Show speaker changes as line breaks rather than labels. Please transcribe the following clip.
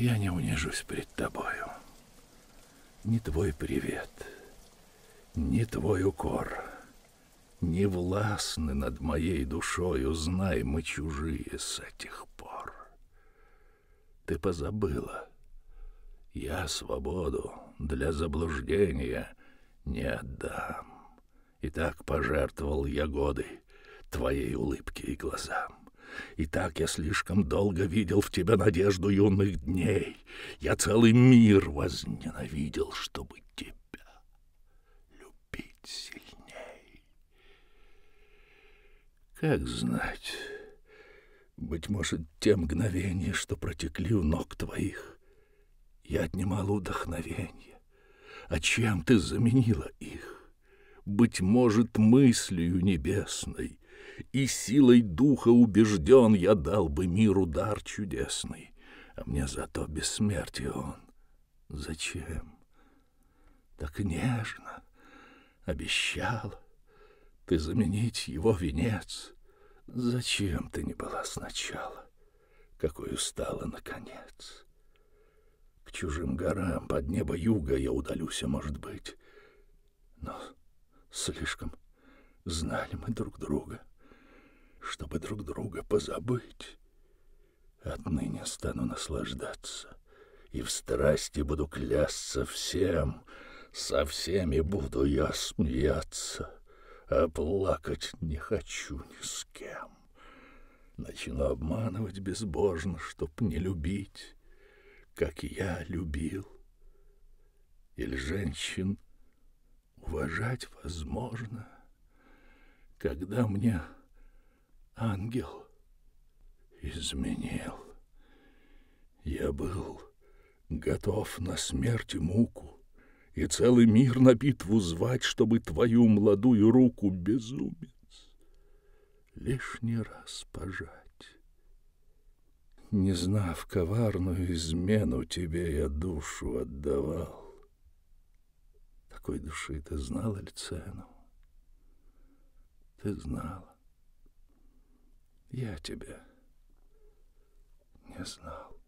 я не унижусь пред тобою. Ни твой привет, ни твой укор не властны над моей душою, знай, мы чужие с этих пор. Ты позабыла, я свободу для заблуждения не отдам. И так пожертвовал я годы твоей улыбке и глазам. И так я слишком долго видел в тебя надежду юных дней. Я целый мир возненавидел, чтобы тебя любить сильней. Как знать, быть может, те мгновения, что протекли у ног твоих, я отнимал вдохновение. А чем ты заменила их? Быть может, мыслью небесной, и силой духа убежден, я дал бы миру дар чудесный, а мне зато бессмертие он. Зачем? Так нежно обещал ты заменить его венец. Зачем ты не была сначала, какой устала наконец? К чужим горам под небо юга я удалюся, а может быть, но слишком знали мы друг друга чтобы друг друга позабыть. Отныне стану наслаждаться, и в страсти буду клясться всем, со всеми буду я смеяться, а плакать не хочу ни с кем. Начну обманывать безбожно, чтоб не любить, как я любил. Или женщин уважать возможно, когда мне ангел изменил. Я был готов на смерть и муку, и целый мир на битву звать, чтобы твою молодую руку, безумец, лишний раз пожать. Не знав коварную измену, тебе я душу отдавал. Такой души ты знала ли цену? Ты знала. Я тебя не знал.